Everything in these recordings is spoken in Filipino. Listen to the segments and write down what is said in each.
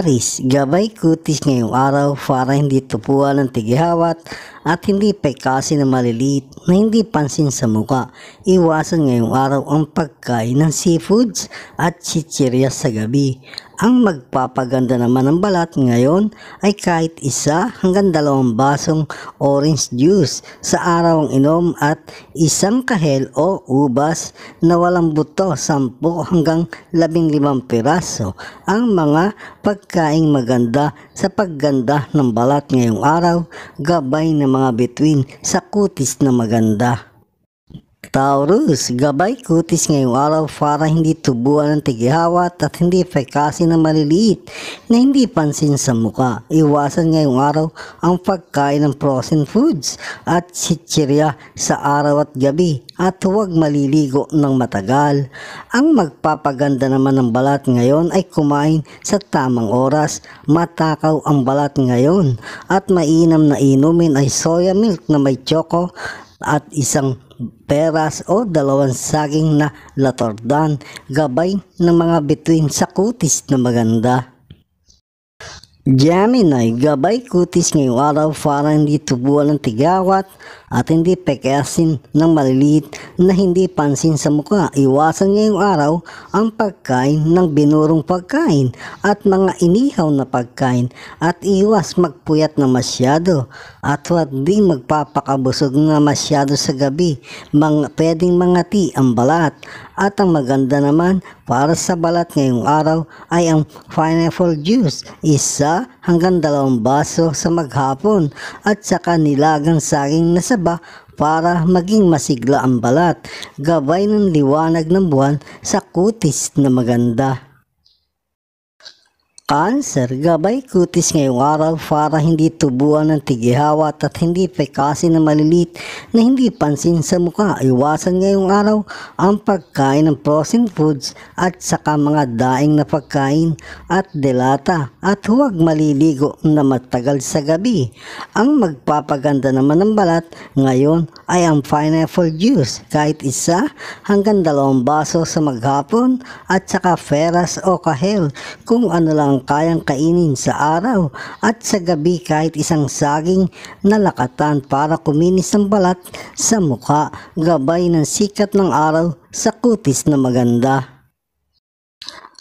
Aris, gabay kutis ngayong araw para hindi tupuan ng tigihawat at hindi pekasin na maliliit na hindi pansin sa muka. Iwasan ngayong araw ang pagkain ng seafoods at chichirya sa gabi. Ang magpapaganda naman ng balat ngayon ay kahit isa hanggang dalawang basong orange juice sa araw ang inom at isang kahel o ubas na walang buto 10 hanggang 15 piraso ang mga pagkain maganda sa pagganda ng balat ngayong araw gabay na mga bituin sa kutis na maganda. Taurus, gabay kutis ngayong araw para hindi tubuan ng tigihawat at hindi pekasi ng maliliit na hindi pansin sa muka. Iwasan ngayong araw ang pagkain ng frozen foods at sitsirya sa araw at gabi at huwag maliligo ng matagal. Ang magpapaganda naman ng balat ngayon ay kumain sa tamang oras. Matakaw ang balat ngayon at mainam na inumin ay soya milk na may choco at isang peras o dalawang saging na latordan gabay ng mga bituin sa kutis na maganda. Gemini, gabay kutis ngayong araw para hindi tubuan ng tigawat at hindi pekeasin ng maliliit na hindi pansin sa mukha. Iwasan ngayong araw ang pagkain ng binurong pagkain at mga inihaw na pagkain at iwas magpuyat na masyado at huwag ding magpapakabusog na masyado sa gabi. Mga, pwedeng mga ti ang balat at ang maganda naman para sa balat ngayong araw ay ang pineapple juice, isa hanggang dalawang baso sa maghapon at saka nilagang saging na saba para maging masigla ang balat, gabay ng liwanag ng buwan sa kutis na maganda. Cancer, gabay kutis ngayong araw para hindi tubuan ng tigihawat at hindi pekasin na malilit na hindi pansin sa muka. Iwasan ngayong araw ang pagkain ng frozen foods at saka mga daing na pagkain at delata at huwag maliligo na matagal sa gabi. Ang magpapaganda naman ng balat ngayon ay ang pineapple juice kahit isa hanggang dalawang baso sa maghapon at saka feras o kahel kung ano lang ang kayang kainin sa araw at sa gabi kahit isang saging na lakatan para kuminis ng balat sa mukha gabay ng sikat ng araw sa kutis na maganda.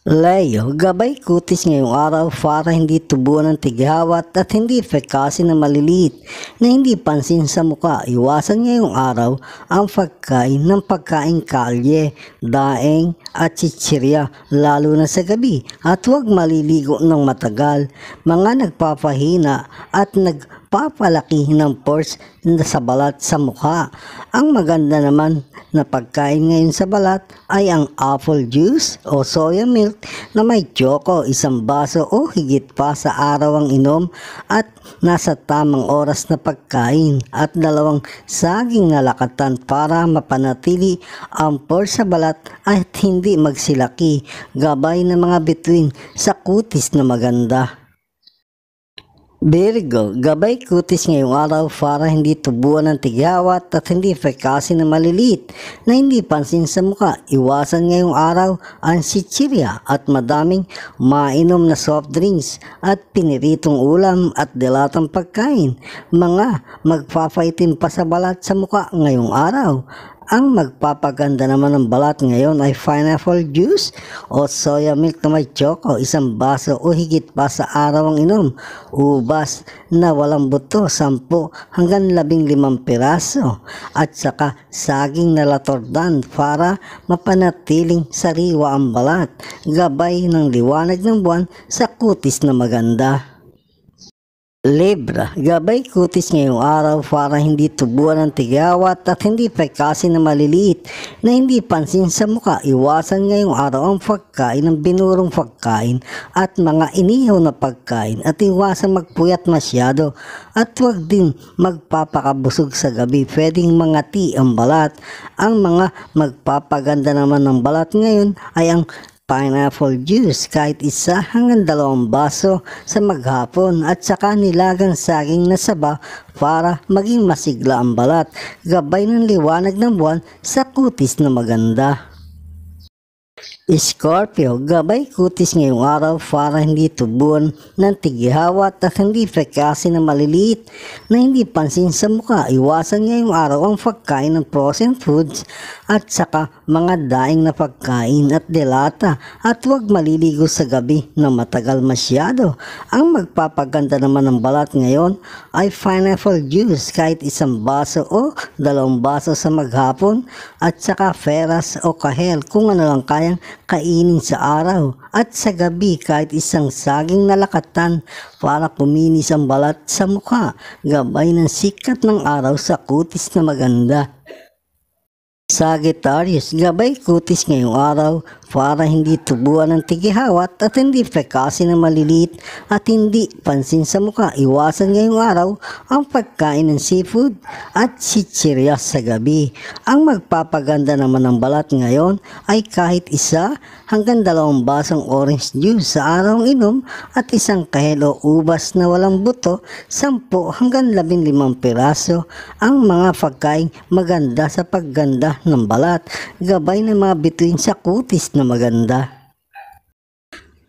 Leo, gabay kutis ngayong araw para hindi tubuan ng tighawat at hindi fekasin ng maliliit na hindi pansin sa muka. Iwasan ngayong araw ang pagkain ng pagkain kalye, daeng at chichirya lalo na sa gabi at huwag maliligo ng matagal. Mga nagpapahina at nag papalakihin ng pores na sa balat sa mukha. Ang maganda naman na pagkain ngayon sa balat ay ang apple juice o soya milk na may choco, isang baso o higit pa sa araw ang inom at nasa tamang oras na pagkain at dalawang saging na lakatan para mapanatili ang pores sa balat at hindi magsilaki gabay ng mga bituin sa kutis na maganda. Virgo, gabay kutis ngayong araw para hindi tubuan ng tigyawat at hindi fekasin na maliliit na hindi pansin sa muka. Iwasan ngayong araw ang sichirya at madaming mainom na soft drinks at piniritong ulam at dilatang pagkain. Mga magpapaitim pa sa balat sa muka ngayong araw. Ang magpapaganda naman ng balat ngayon ay pineapple juice o soya milk na may choco, isang baso o higit pa sa araw ang inom, ubas na walang buto, 10 hanggang 15 piraso, at saka saging na latordan para mapanatiling sariwa ang balat, gabay ng liwanag ng buwan sa kutis na maganda. Libra, gabay kutis ngayong araw para hindi tubuan ng tigawat at hindi pagkasin na maliliit na hindi pansin sa muka. Iwasan ngayong araw ang pagkain ng binurong pagkain at mga inihaw na pagkain at iwasan magpuyat masyado at huwag din magpapakabusog sa gabi. Pwedeng mga tea ang balat. Ang mga magpapaganda naman ng balat ngayon ay ang pineapple juice kahit isa hanggang dalawang baso sa maghapon at saka nilagang saging na saba para maging masigla ang balat gabay ng liwanag ng buwan sa kutis na maganda. Scorpio, gabay kutis ngayong araw para hindi tubuan ng tigihawa at hindi pekasin na maliliit na hindi pansin sa mukha. Iwasan ngayong araw ang pagkain ng frozen foods at saka mga daing na pagkain at delata at huwag maliligo sa gabi na matagal masyado. Ang magpapaganda naman ng balat ngayon ay pineapple juice kahit isang baso o dalawang baso sa maghapon at saka feras o kahel kung ano lang kayang kainin sa araw at sa gabi kahit isang saging na lakatan para puminis ang balat sa mukha gabay ng sikat ng araw sa kutis na maganda. Sagittarius, gabay kutis ngayong araw para hindi tubuan ng tigihawat at hindi pekasin ng maliliit at hindi pansin sa mukha. Iwasan ngayong araw ang pagkain ng seafood at chichiryas sa gabi. Ang magpapaganda naman ng balat ngayon ay kahit isa hanggang dalawang basang orange juice sa araw inom at isang kahelo ubas na walang buto, 10 hanggang 15 piraso ang mga pagkain maganda sa pagganda ganda ng balat, gabay ng mga bituin sa kutis na maganda.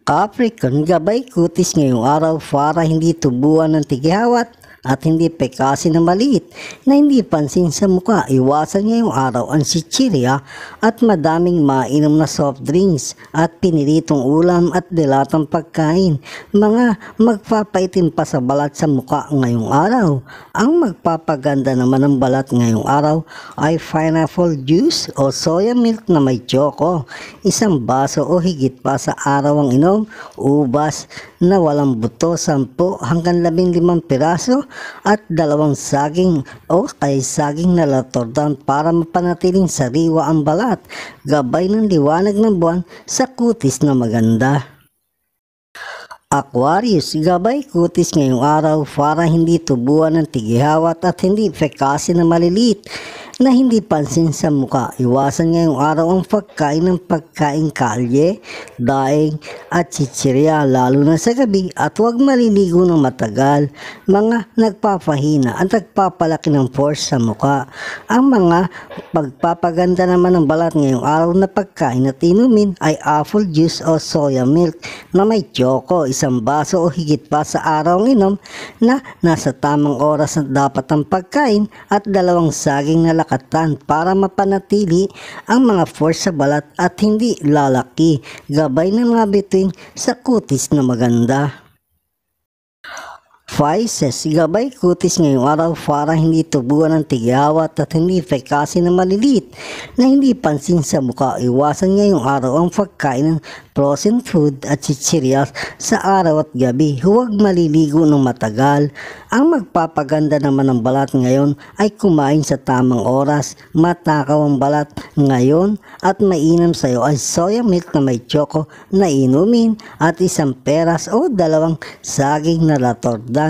African gabay kutis ngayong araw para hindi tubuan ng tigihawat at hindi pekasin na maliit na hindi pansin sa mukha. Iwasan ngayong araw ang sichirya at madaming mainom na soft drinks at piniritong ulam at dilatang pagkain. Mga magpapaitim pa sa balat sa mukha ngayong araw. Ang magpapaganda naman ng balat ngayong araw ay pineapple juice o soya milk na may choco. Isang baso o higit pa sa araw ang inom, ubas na walang buto, 10 hanggang 15 piraso at dalawang saging o kay saging na latordan para mapanatiling sariwa ang balat gabay ng liwanag ng buwan sa kutis na maganda. Aquarius, gabay kutis ngayong araw para hindi tubuan ng tigihawat at hindi pekasi na maliliit na hindi pansin sa muka. Iwasan ngayong araw ang pagkain ng pagkain kalye, daing at chichirya lalo na sa gabi at huwag maliligo ng matagal. Mga nagpapahina at nagpapalaki ng force sa muka. Ang mga pagpapaganda naman ng balat ngayong araw na pagkain at inumin ay apple juice o soya milk na may choco isang baso o higit pa sa araw ang inom na nasa tamang oras na dapat ang pagkain at dalawang saging na lakatan para mapanatili ang mga force sa balat at hindi lalaki gabay ng mga bituin sa kutis na maganda. Vices. Gabay kutis ngayong araw para hindi tubuan ng tigawat at hindi fekasin na malilit na hindi pansin sa mukha. Iwasan ngayong araw ang pagkain ng frozen food at chichirias sa araw at gabi. Huwag maliligo ng matagal. Ang magpapaganda naman ng balat ngayon ay kumain sa tamang oras. Matakaw ang balat ngayon at mainam sa iyo ay soya milk na may choco na inumin at isang peras o dalawang saging na latordan